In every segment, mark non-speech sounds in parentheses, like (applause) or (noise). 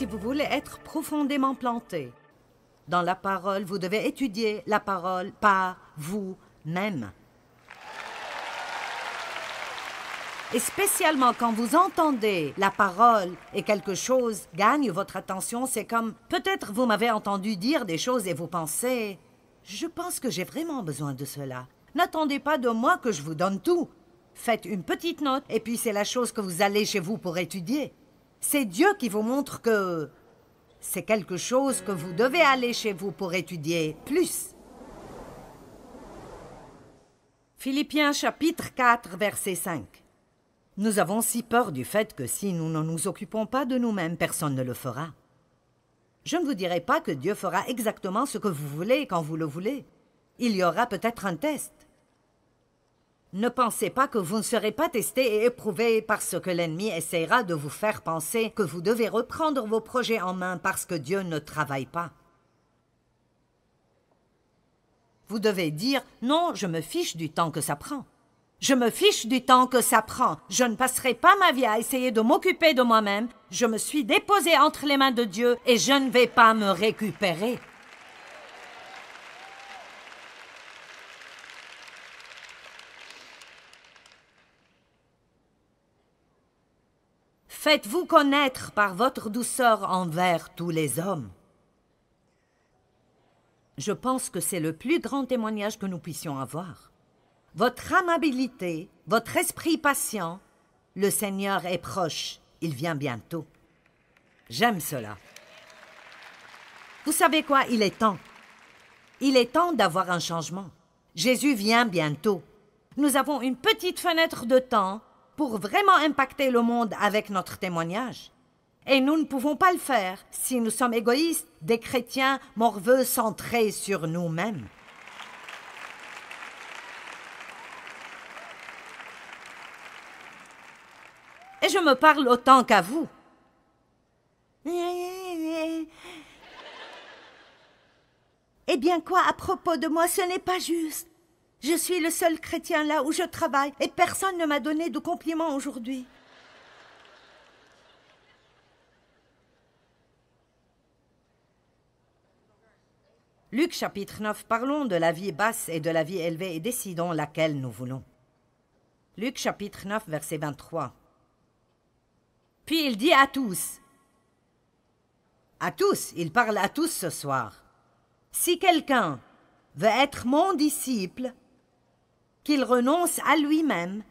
si vous voulez être profondément planté dans la parole, vous devez étudier la parole par vous-même. Et spécialement quand vous entendez la parole et quelque chose gagne votre attention, c'est comme peut-être vous m'avez entendu dire des choses et vous pensez Je pense que j'ai vraiment besoin de cela. N'attendez pas de moi que je vous donne tout. Faites une petite note et puis c'est la chose que vous allez chez vous pour étudier. C'est Dieu qui vous montre que c'est quelque chose que vous devez aller chez vous pour étudier plus. Philippiens chapitre 4, verset 5. Nous avons si peur du fait que si nous ne nous occupons pas de nous-mêmes, personne ne le fera. Je ne vous dirai pas que Dieu fera exactement ce que vous voulez quand vous le voulez. Il y aura peut-être un test. Ne pensez pas que vous ne serez pas testé et éprouvé parce que l'ennemi essaiera de vous faire penser que vous devez reprendre vos projets en main parce que Dieu ne travaille pas. Vous devez dire Non, je me fiche du temps que ça prend. Je me fiche du temps que ça prend. Je ne passerai pas ma vie à essayer de m'occuper de moi-même. Je me suis déposé entre les mains de Dieu et je ne vais pas me récupérer. Faites-vous connaître par votre douceur envers tous les hommes. Je pense que c'est le plus grand témoignage que nous puissions avoir. Votre amabilité, votre esprit patient, le Seigneur est proche, il vient bientôt. J'aime cela. Vous savez quoi, il est temps. Il est temps d'avoir un changement. Jésus vient bientôt. Nous avons une petite fenêtre de temps pour vraiment impacter le monde avec notre témoignage. Et nous ne pouvons pas le faire si nous sommes égoïstes, des chrétiens morveux centrés sur nous-mêmes. Et je me parle autant qu'à vous. Eh bien quoi à propos de moi, ce n'est pas juste. Je suis le seul chrétien là où je travaille et personne ne m'a donné de compliments aujourd'hui. Luc chapitre 9, parlons de la vie basse et de la vie élevée et décidons laquelle nous voulons. Luc chapitre 9, verset 23. Puis il dit à tous. À tous, il parle à tous ce soir. Si quelqu'un veut être mon disciple, qu'il renonce à lui-même,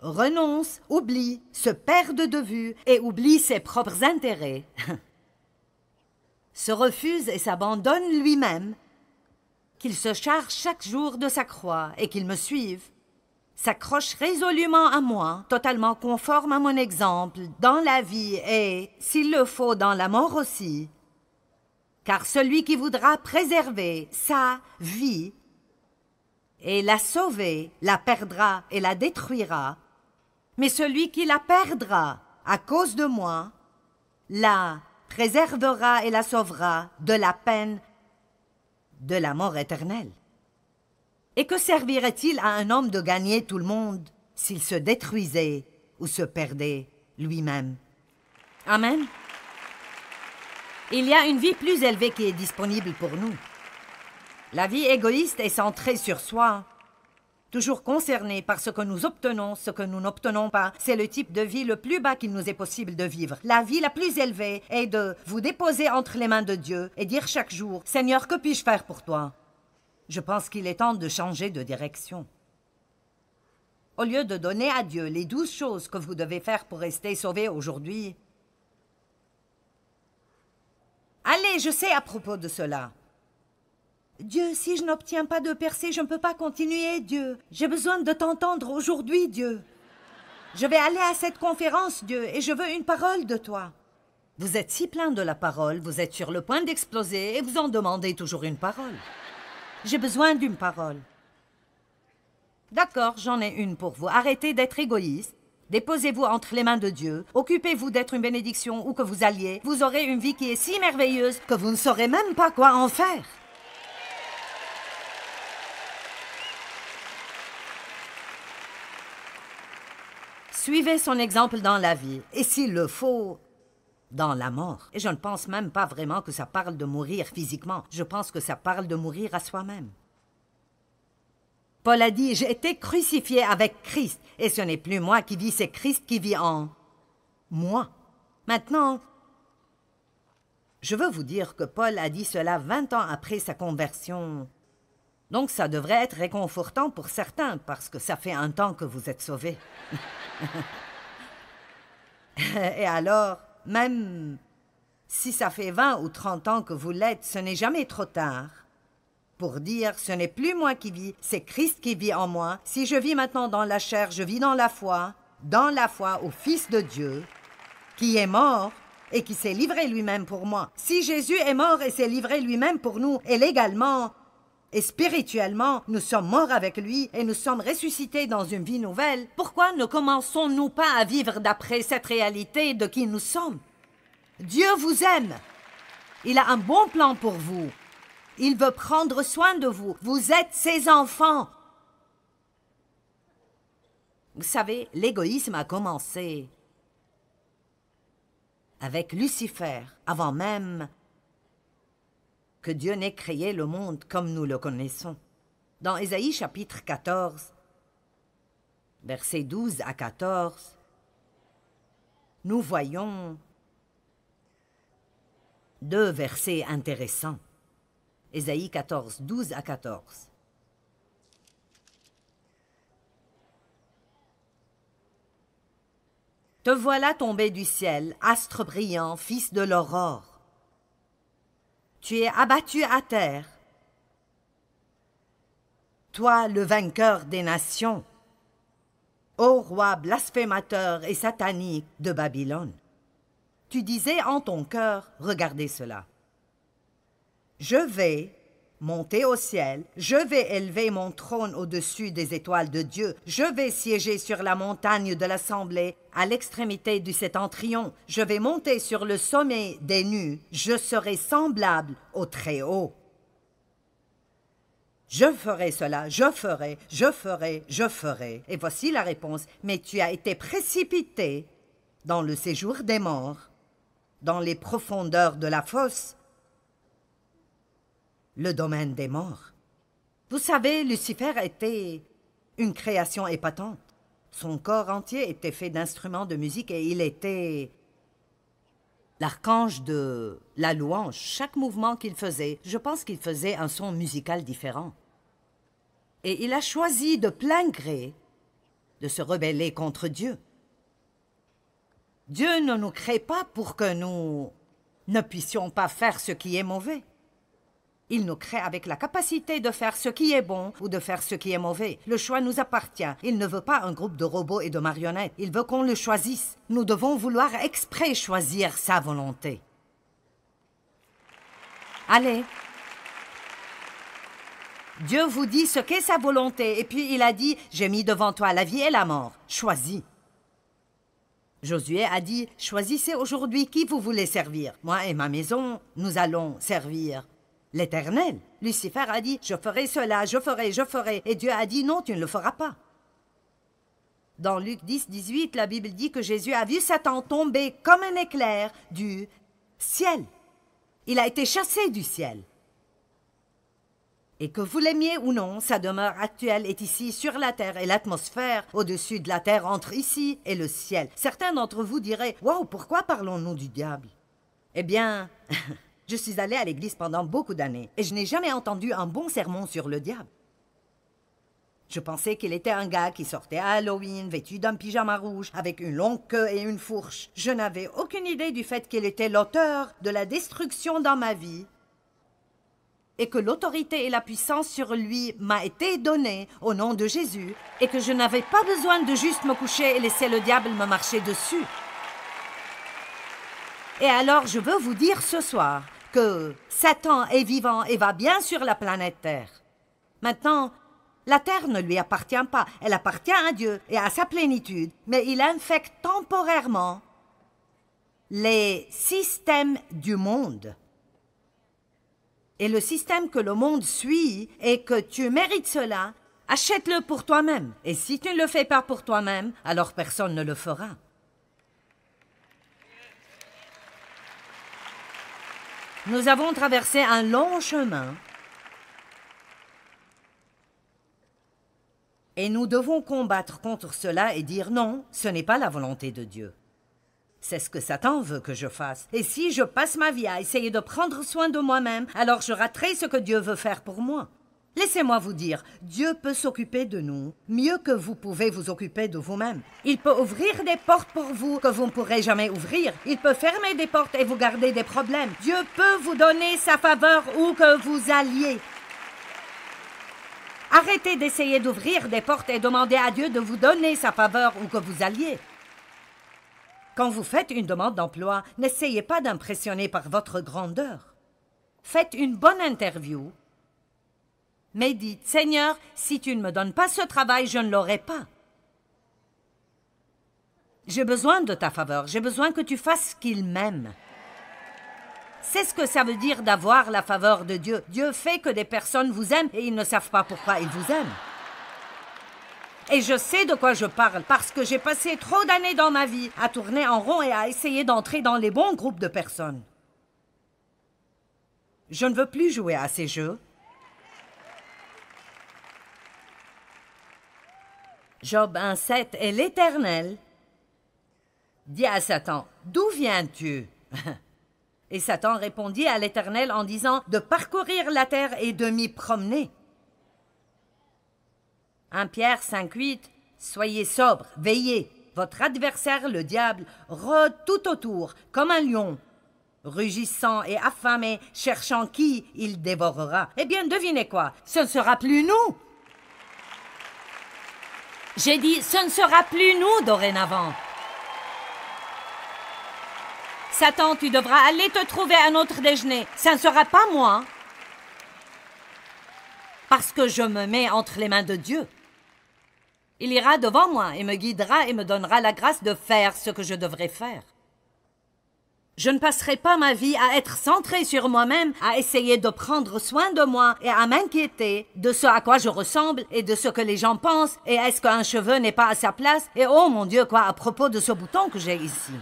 renonce, oublie, se perde de vue et oublie ses propres intérêts, (laughs) se refuse et s'abandonne lui-même, qu'il se charge chaque jour de sa croix et qu'il me suive, s'accroche résolument à moi, totalement conforme à mon exemple, dans la vie et, s'il le faut, dans la mort aussi. Car celui qui voudra préserver sa vie et la sauver, la perdra et la détruira. Mais celui qui la perdra à cause de moi, la préservera et la sauvera de la peine, de la mort éternelle. Et que servirait-il à un homme de gagner tout le monde s'il se détruisait ou se perdait lui-même Amen. Il y a une vie plus élevée qui est disponible pour nous. La vie égoïste est centrée sur soi. Toujours concernée par ce que nous obtenons, ce que nous n'obtenons pas, c'est le type de vie le plus bas qu'il nous est possible de vivre. La vie la plus élevée est de vous déposer entre les mains de Dieu et dire chaque jour, Seigneur, que puis-je faire pour toi Je pense qu'il est temps de changer de direction. Au lieu de donner à Dieu les douze choses que vous devez faire pour rester sauvé aujourd'hui, Allez, je sais à propos de cela. Dieu, si je n'obtiens pas de percée, je ne peux pas continuer, Dieu. J'ai besoin de t'entendre aujourd'hui, Dieu. Je vais aller à cette conférence, Dieu, et je veux une parole de toi. Vous êtes si plein de la parole, vous êtes sur le point d'exploser et vous en demandez toujours une parole. J'ai besoin d'une parole. D'accord, j'en ai une pour vous. Arrêtez d'être égoïste. Déposez-vous entre les mains de Dieu. Occupez-vous d'être une bénédiction où que vous alliez. Vous aurez une vie qui est si merveilleuse que vous ne saurez même pas quoi en faire. Suivez son exemple dans la vie, et s'il le faut, dans la mort. Et je ne pense même pas vraiment que ça parle de mourir physiquement. Je pense que ça parle de mourir à soi-même. Paul a dit, j'ai été crucifié avec Christ, et ce n'est plus moi qui vis, c'est Christ qui vit en moi. Maintenant, je veux vous dire que Paul a dit cela 20 ans après sa conversion donc ça devrait être réconfortant pour certains, parce que ça fait un temps que vous êtes sauvés. (laughs) Et alors, même si ça fait 20 ou 30 ans que vous l'êtes, ce n'est jamais trop tard pour dire ce n'est plus moi qui vis, c'est Christ qui vit en moi. Si je vis maintenant dans la chair, je vis dans la foi, dans la foi au Fils de Dieu, qui est mort et qui s'est livré lui-même pour moi. Si Jésus est mort et s'est livré lui-même pour nous, et légalement, et spirituellement, nous sommes morts avec lui et nous sommes ressuscités dans une vie nouvelle. Pourquoi ne commençons-nous pas à vivre d'après cette réalité de qui nous sommes Dieu vous aime. Il a un bon plan pour vous. Il veut prendre soin de vous. Vous êtes ses enfants. Vous savez, l'égoïsme a commencé avec Lucifer, avant même que Dieu n'ait créé le monde comme nous le connaissons. Dans Ésaïe chapitre 14, versets 12 à 14, nous voyons deux versets intéressants. Ésaïe 14, 12 à 14. Te voilà tombé du ciel, astre brillant, fils de l'aurore tu es abattu à terre. Toi, le vainqueur des nations, ô roi blasphémateur et satanique de Babylone, tu disais en ton cœur, regardez cela, je vais Monter au ciel, je vais élever mon trône au-dessus des étoiles de Dieu, je vais siéger sur la montagne de l'Assemblée, à l'extrémité du septentrion, je vais monter sur le sommet des nues, je serai semblable au Très-Haut. Je ferai cela, je ferai, je ferai, je ferai. Et voici la réponse, mais tu as été précipité dans le séjour des morts, dans les profondeurs de la fosse, le domaine des morts. Vous savez, Lucifer était une création épatante. Son corps entier était fait d'instruments de musique et il était l'archange de la louange. Chaque mouvement qu'il faisait, je pense qu'il faisait un son musical différent. Et il a choisi de plein gré de se rebeller contre Dieu. Dieu ne nous crée pas pour que nous ne puissions pas faire ce qui est mauvais. Il nous crée avec la capacité de faire ce qui est bon ou de faire ce qui est mauvais. Le choix nous appartient. Il ne veut pas un groupe de robots et de marionnettes. Il veut qu'on le choisisse. Nous devons vouloir exprès choisir sa volonté. Allez. Dieu vous dit ce qu'est sa volonté, et puis il a dit, j'ai mis devant toi la vie et la mort. Choisis. Josué a dit, choisissez aujourd'hui qui vous voulez servir. Moi et ma maison, nous allons servir l'Éternel. Lucifer a dit, je ferai cela, je ferai, je ferai, et Dieu a dit, non, tu ne le feras pas. Dans Luc 10, 18, la Bible dit que Jésus a vu Satan tomber comme un éclair du ciel. Il a été chassé du ciel. Et que vous l'aimiez ou non, sa demeure actuelle est ici sur la terre et l'atmosphère au-dessus de la terre entre ici et le ciel. Certains d'entre vous diraient Waouh, pourquoi parlons-nous du diable Eh bien, (laughs) Je suis allée à l'église pendant beaucoup d'années et je n'ai jamais entendu un bon sermon sur le diable. Je pensais qu'il était un gars qui sortait à Halloween vêtu d'un pyjama rouge avec une longue queue et une fourche. Je n'avais aucune idée du fait qu'il était l'auteur de la destruction dans ma vie et que l'autorité et la puissance sur lui m'a été donnée au nom de Jésus et que je n'avais pas besoin de juste me coucher et laisser le diable me marcher dessus. Et alors je veux vous dire ce soir que Satan est vivant et va bien sur la planète Terre. Maintenant, la Terre ne lui appartient pas, elle appartient à Dieu et à sa plénitude, mais il infecte temporairement les systèmes du monde. Et le système que le monde suit et que tu mérites cela, achète-le pour toi-même. Et si tu ne le fais pas pour toi-même, alors personne ne le fera. Nous avons traversé un long chemin et nous devons combattre contre cela et dire non, ce n'est pas la volonté de Dieu. C'est ce que Satan veut que je fasse. Et si je passe ma vie à essayer de prendre soin de moi-même, alors je raterai ce que Dieu veut faire pour moi. Laissez-moi vous dire, Dieu peut s'occuper de nous mieux que vous pouvez vous occuper de vous-même. Il peut ouvrir des portes pour vous que vous ne pourrez jamais ouvrir. Il peut fermer des portes et vous garder des problèmes. Dieu peut vous donner sa faveur où que vous alliez. Arrêtez d'essayer d'ouvrir des portes et demandez à Dieu de vous donner sa faveur où que vous alliez. Quand vous faites une demande d'emploi, n'essayez pas d'impressionner par votre grandeur. Faites une bonne interview mais dit Seigneur, si tu ne me donnes pas ce travail, je ne l'aurai pas. J'ai besoin de ta faveur, j'ai besoin que tu fasses qu'il m'aime. C'est ce que ça veut dire d'avoir la faveur de Dieu. Dieu fait que des personnes vous aiment et ils ne savent pas pourquoi ils vous aiment. Et je sais de quoi je parle parce que j'ai passé trop d'années dans ma vie à tourner en rond et à essayer d'entrer dans les bons groupes de personnes. Je ne veux plus jouer à ces jeux Job 1.7 et l'Éternel. dit à Satan, d'où viens-tu (laughs) Et Satan répondit à l'Éternel en disant, de parcourir la terre et de m'y promener. 1 Pierre 5.8, soyez sobre, veillez. Votre adversaire, le diable, rôde tout autour, comme un lion, rugissant et affamé, cherchant qui il dévorera. Eh bien, devinez quoi, ce ne sera plus nous j'ai dit, ce ne sera plus nous dorénavant. Satan, tu devras aller te trouver un autre déjeuner. Ce ne sera pas moi. Parce que je me mets entre les mains de Dieu. Il ira devant moi et me guidera et me donnera la grâce de faire ce que je devrais faire. Je ne passerai pas ma vie à être centrée sur moi-même, à essayer de prendre soin de moi et à m'inquiéter de ce à quoi je ressemble et de ce que les gens pensent et est-ce qu'un cheveu n'est pas à sa place et oh mon Dieu quoi à propos de ce bouton que j'ai ici.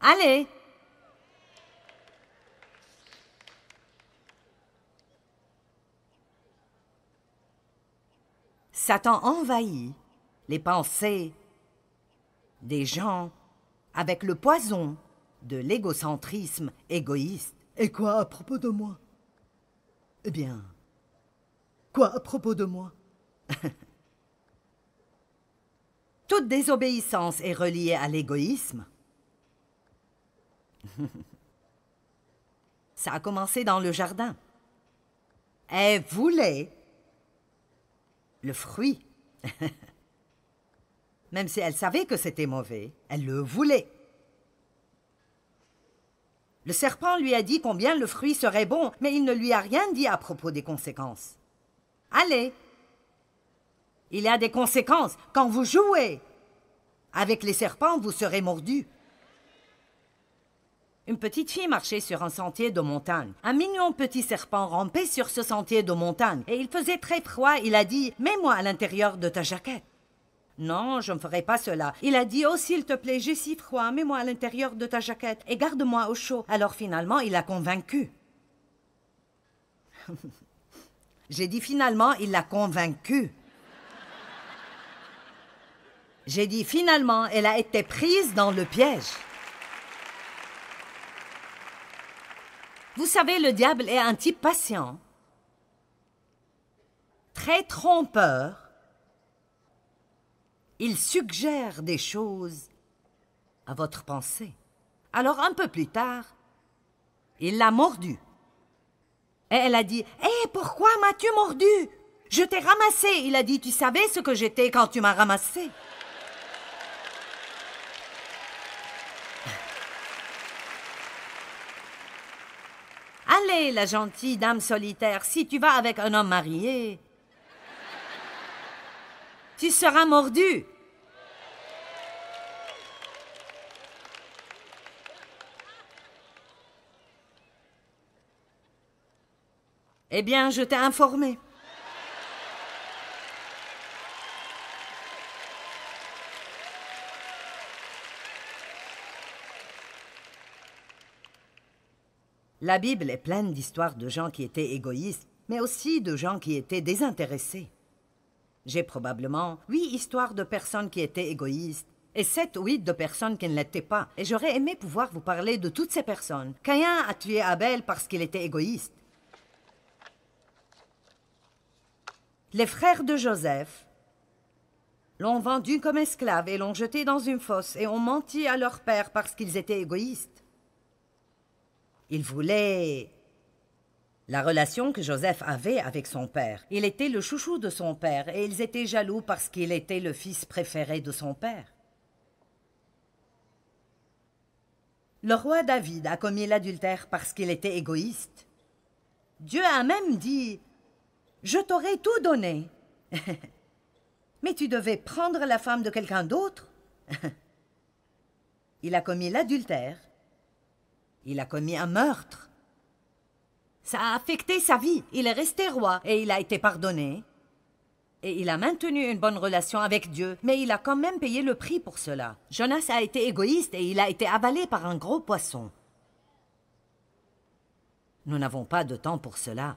Allez. Satan envahit les pensées des gens avec le poison de l'égocentrisme égoïste. Et quoi à propos de moi Eh bien, quoi à propos de moi (laughs) Toute désobéissance est reliée à l'égoïsme. (laughs) Ça a commencé dans le jardin. Elle voulait le fruit. (laughs) Même si elle savait que c'était mauvais, elle le voulait. Le serpent lui a dit combien le fruit serait bon, mais il ne lui a rien dit à propos des conséquences. Allez Il y a des conséquences quand vous jouez. Avec les serpents, vous serez mordu. Une petite fille marchait sur un sentier de montagne. Un mignon petit serpent rampait sur ce sentier de montagne et il faisait très froid. Il a dit Mets-moi à l'intérieur de ta jaquette. Non, je ne ferai pas cela. Il a dit Oh, s'il te plaît, j'ai si froid, mets-moi à l'intérieur de ta jaquette et garde-moi au chaud. Alors finalement, il a convaincu. (laughs) j'ai dit finalement, il l'a convaincu. J'ai dit finalement, elle a été prise dans le piège. Vous savez, le diable est un type patient, très trompeur, il suggère des choses à votre pensée. Alors un peu plus tard, il l'a mordue. Et elle a dit Eh, pourquoi m'as-tu mordu Je t'ai ramassé. Il a dit Tu savais ce que j'étais quand tu m'as ramassé. (laughs) Allez, la gentille dame solitaire, si tu vas avec un homme marié, tu seras mordu. Eh bien, je t'ai informé. La Bible est pleine d'histoires de gens qui étaient égoïstes, mais aussi de gens qui étaient désintéressés. J'ai probablement huit histoires de personnes qui étaient égoïstes et sept ou huit de personnes qui ne l'étaient pas. Et j'aurais aimé pouvoir vous parler de toutes ces personnes. Caïn a tué Abel parce qu'il était égoïste. Les frères de Joseph l'ont vendu comme esclave et l'ont jeté dans une fosse et ont menti à leur père parce qu'ils étaient égoïstes. Ils voulaient la relation que Joseph avait avec son père. Il était le chouchou de son père et ils étaient jaloux parce qu'il était le fils préféré de son père. Le roi David a commis l'adultère parce qu'il était égoïste. Dieu a même dit Je t'aurais tout donné. (laughs) Mais tu devais prendre la femme de quelqu'un d'autre. (laughs) Il a commis l'adultère. Il a commis un meurtre. Ça a affecté sa vie. Il est resté roi et il a été pardonné. Et il a maintenu une bonne relation avec Dieu, mais il a quand même payé le prix pour cela. Jonas a été égoïste et il a été avalé par un gros poisson. Nous n'avons pas de temps pour cela.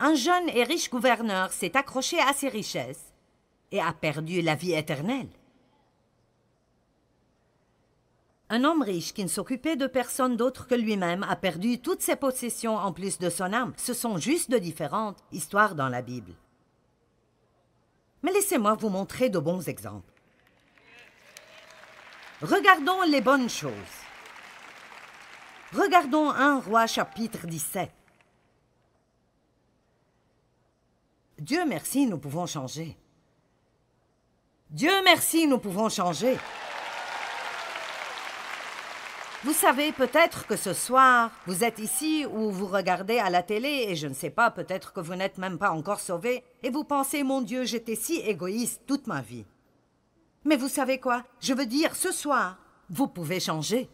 Un jeune et riche gouverneur s'est accroché à ses richesses et a perdu la vie éternelle. Un homme riche qui ne s'occupait de personne d'autre que lui-même a perdu toutes ses possessions en plus de son âme. Ce sont juste de différentes histoires dans la Bible. Mais laissez-moi vous montrer de bons exemples. Regardons les bonnes choses. Regardons 1 Roi chapitre 17. Dieu merci, nous pouvons changer. Dieu merci, nous pouvons changer. Vous savez peut-être que ce soir, vous êtes ici ou vous regardez à la télé et je ne sais pas, peut-être que vous n'êtes même pas encore sauvé et vous pensez, mon Dieu, j'étais si égoïste toute ma vie. Mais vous savez quoi Je veux dire, ce soir, vous pouvez changer.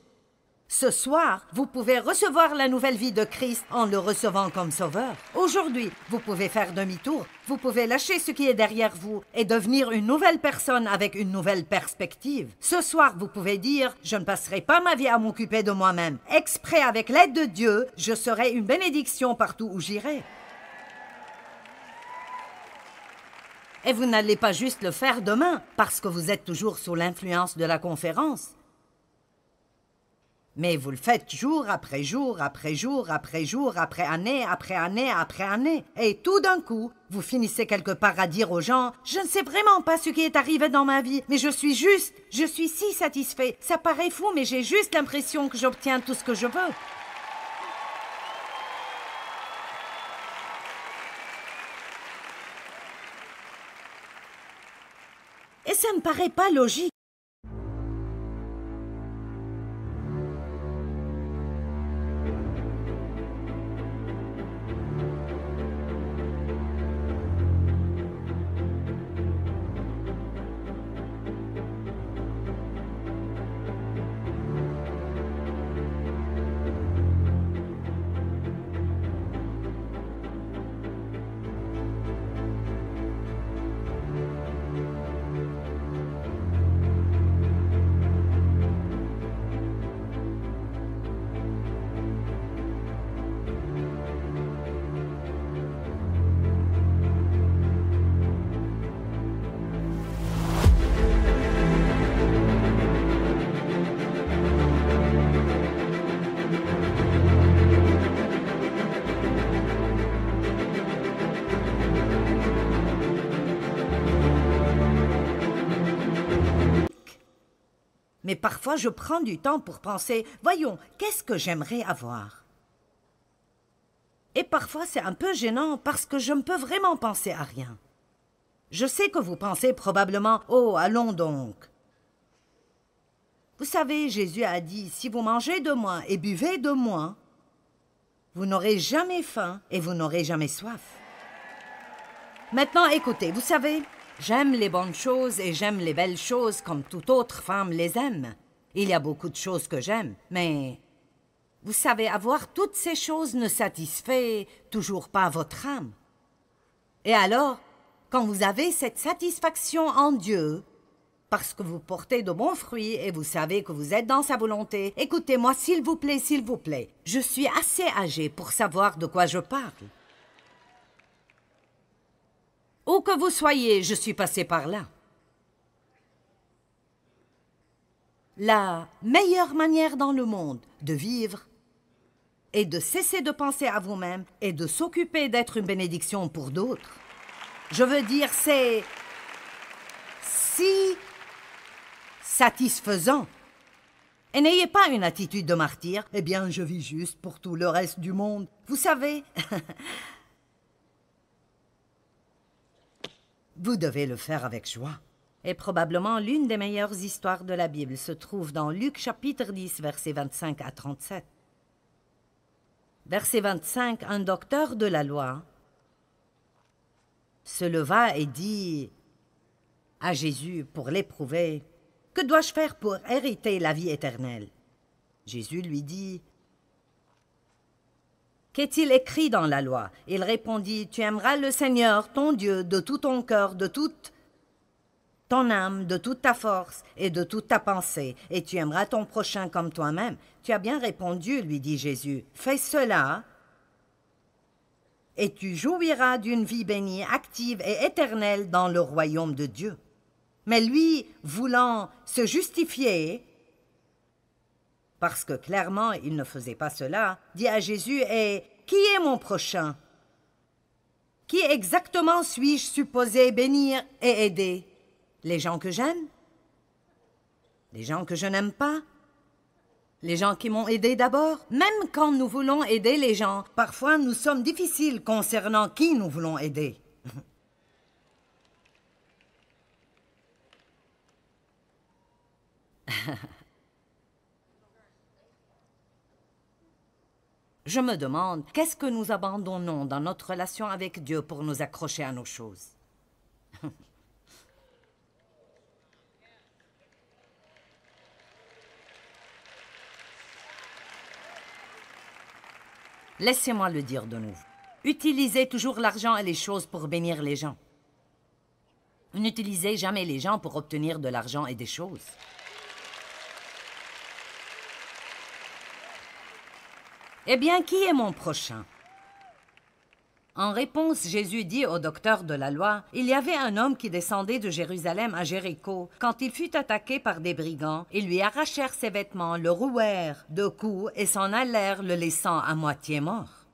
Ce soir, vous pouvez recevoir la nouvelle vie de Christ en le recevant comme sauveur. Aujourd'hui, vous pouvez faire demi-tour, vous pouvez lâcher ce qui est derrière vous et devenir une nouvelle personne avec une nouvelle perspective. Ce soir, vous pouvez dire ⁇ Je ne passerai pas ma vie à m'occuper de moi-même. Exprès avec l'aide de Dieu, je serai une bénédiction partout où j'irai. ⁇ Et vous n'allez pas juste le faire demain, parce que vous êtes toujours sous l'influence de la conférence. Mais vous le faites jour après jour, après jour, après jour, après année, après année, après année. Et tout d'un coup, vous finissez quelque part à dire aux gens Je ne sais vraiment pas ce qui est arrivé dans ma vie, mais je suis juste, je suis si satisfait. Ça paraît fou, mais j'ai juste l'impression que j'obtiens tout ce que je veux. Et ça ne paraît pas logique. Parfois, je prends du temps pour penser, voyons, qu'est-ce que j'aimerais avoir Et parfois, c'est un peu gênant parce que je ne peux vraiment penser à rien. Je sais que vous pensez probablement, oh, allons donc. Vous savez, Jésus a dit, si vous mangez de moi et buvez de moi, vous n'aurez jamais faim et vous n'aurez jamais soif. Maintenant, écoutez, vous savez, J'aime les bonnes choses et j'aime les belles choses comme toute autre femme les aime. Il y a beaucoup de choses que j'aime, mais vous savez, avoir toutes ces choses ne satisfait toujours pas votre âme. Et alors, quand vous avez cette satisfaction en Dieu, parce que vous portez de bons fruits et vous savez que vous êtes dans sa volonté, écoutez-moi s'il vous plaît, s'il vous plaît. Je suis assez âgée pour savoir de quoi je parle. Où que vous soyez, je suis passé par là. La meilleure manière dans le monde de vivre est de cesser de penser à vous-même et de s'occuper d'être une bénédiction pour d'autres. Je veux dire, c'est si satisfaisant. Et n'ayez pas une attitude de martyr. Eh bien, je vis juste pour tout le reste du monde. Vous savez, (laughs) Vous devez le faire avec joie. Et probablement l'une des meilleures histoires de la Bible se trouve dans Luc chapitre 10, versets 25 à 37. Verset 25, un docteur de la loi se leva et dit à Jésus pour l'éprouver, Que dois-je faire pour hériter la vie éternelle Jésus lui dit, Qu'est-il écrit dans la loi Il répondit, Tu aimeras le Seigneur, ton Dieu, de tout ton cœur, de toute ton âme, de toute ta force et de toute ta pensée, et tu aimeras ton prochain comme toi-même. Tu as bien répondu, lui dit Jésus. Fais cela, et tu jouiras d'une vie bénie, active et éternelle dans le royaume de Dieu. Mais lui, voulant se justifier, parce que clairement il ne faisait pas cela, dit à Jésus Et qui est mon prochain Qui exactement suis-je supposé bénir et aider Les gens que j'aime Les gens que je n'aime pas les gens qui m'ont aidé d'abord Même quand nous voulons aider les gens, parfois nous sommes difficiles concernant qui nous voulons aider. (laughs) Je me demande, qu'est-ce que nous abandonnons dans notre relation avec Dieu pour nous accrocher à nos choses (laughs) Laissez-moi le dire de nouveau. Utilisez toujours l'argent et les choses pour bénir les gens. N'utilisez jamais les gens pour obtenir de l'argent et des choses. Eh bien, qui est mon prochain En réponse, Jésus dit au docteur de la loi, Il y avait un homme qui descendait de Jérusalem à Jéricho, quand il fut attaqué par des brigands, ils lui arrachèrent ses vêtements, le rouèrent de coups et s'en allèrent, le laissant à moitié mort.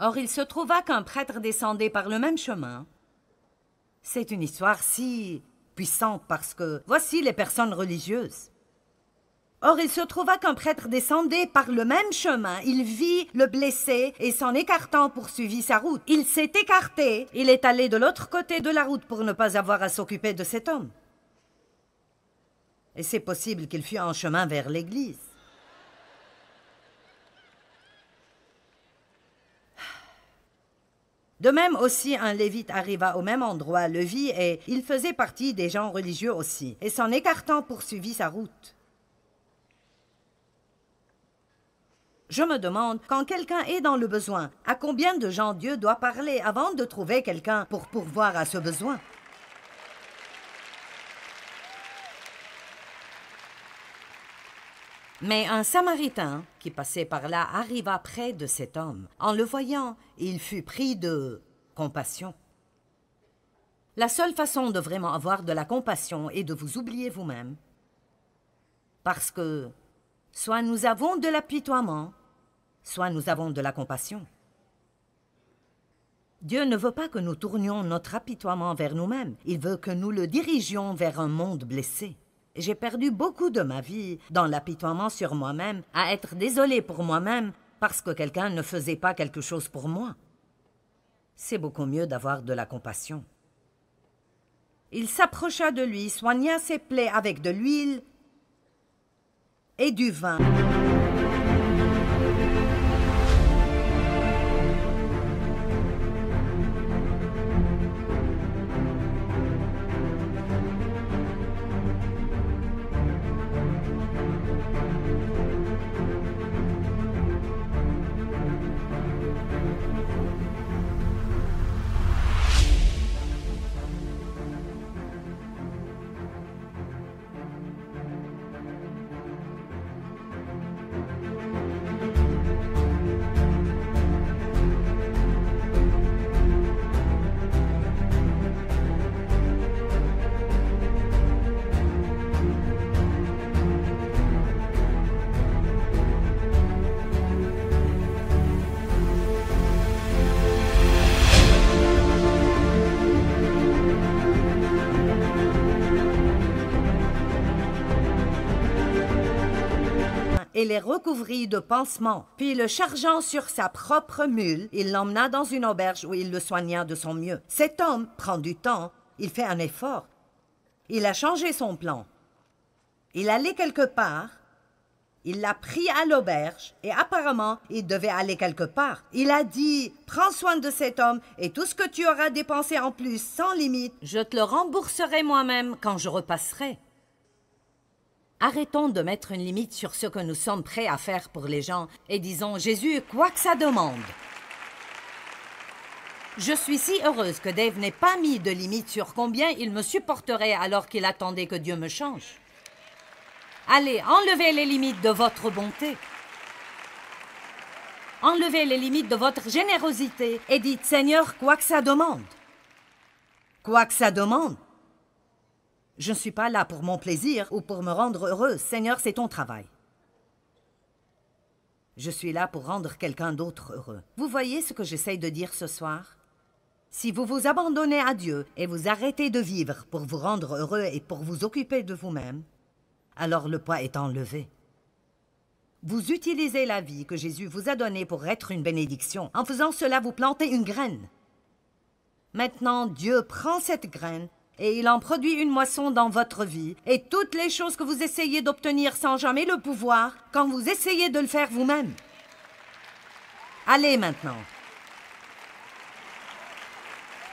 Or, il se trouva qu'un prêtre descendait par le même chemin. C'est une histoire si puissante parce que voici les personnes religieuses. Or, il se trouva qu'un prêtre descendait par le même chemin. Il vit le blessé et s'en écartant poursuivit sa route. Il s'est écarté. Il est allé de l'autre côté de la route pour ne pas avoir à s'occuper de cet homme. Et c'est possible qu'il fût en chemin vers l'église. De même aussi, un lévite arriva au même endroit, le vit, et il faisait partie des gens religieux aussi, et s'en écartant poursuivit sa route. Je me demande, quand quelqu'un est dans le besoin, à combien de gens Dieu doit parler avant de trouver quelqu'un pour pourvoir à ce besoin Mais un Samaritain qui passait par là arriva près de cet homme. En le voyant, il fut pris de compassion. La seule façon de vraiment avoir de la compassion est de vous oublier vous-même. Parce que Soit nous avons de l'apitoiement, soit nous avons de la compassion. Dieu ne veut pas que nous tournions notre apitoiement vers nous-mêmes, il veut que nous le dirigions vers un monde blessé. J'ai perdu beaucoup de ma vie dans l'apitoiement sur moi-même, à être désolé pour moi-même parce que quelqu'un ne faisait pas quelque chose pour moi. C'est beaucoup mieux d'avoir de la compassion. Il s'approcha de lui, soigna ses plaies avec de l'huile et du vin. et les recouvrit de pansements. Puis le chargeant sur sa propre mule, il l'emmena dans une auberge où il le soigna de son mieux. Cet homme prend du temps, il fait un effort. Il a changé son plan. Il allait quelque part, il l'a pris à l'auberge et apparemment il devait aller quelque part. Il a dit Prends soin de cet homme et tout ce que tu auras dépensé en plus sans limite, je te le rembourserai moi-même quand je repasserai. Arrêtons de mettre une limite sur ce que nous sommes prêts à faire pour les gens et disons Jésus, quoi que ça demande. Je suis si heureuse que Dave n'ait pas mis de limite sur combien il me supporterait alors qu'il attendait que Dieu me change. Allez, enlevez les limites de votre bonté. Enlevez les limites de votre générosité et dites Seigneur, quoi que ça demande. Quoi que ça demande. Je ne suis pas là pour mon plaisir ou pour me rendre heureux. Seigneur, c'est ton travail. Je suis là pour rendre quelqu'un d'autre heureux. Vous voyez ce que j'essaye de dire ce soir Si vous vous abandonnez à Dieu et vous arrêtez de vivre pour vous rendre heureux et pour vous occuper de vous-même, alors le poids est enlevé. Vous utilisez la vie que Jésus vous a donnée pour être une bénédiction. En faisant cela, vous plantez une graine. Maintenant, Dieu prend cette graine et il en produit une moisson dans votre vie. Et toutes les choses que vous essayez d'obtenir sans jamais le pouvoir, quand vous essayez de le faire vous-même. Allez maintenant.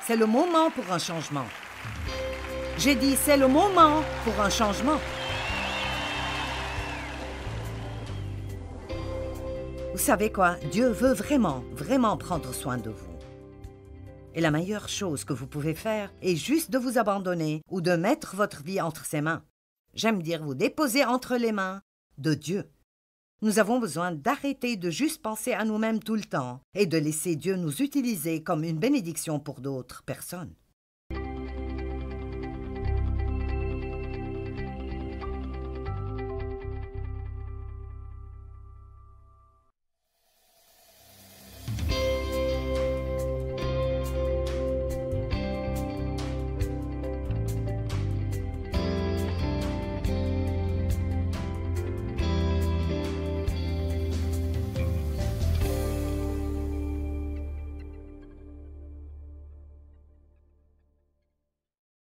C'est le moment pour un changement. J'ai dit c'est le moment pour un changement. Vous savez quoi Dieu veut vraiment, vraiment prendre soin de vous. Et la meilleure chose que vous pouvez faire est juste de vous abandonner ou de mettre votre vie entre ses mains. J'aime dire vous déposer entre les mains de Dieu. Nous avons besoin d'arrêter de juste penser à nous-mêmes tout le temps et de laisser Dieu nous utiliser comme une bénédiction pour d'autres personnes.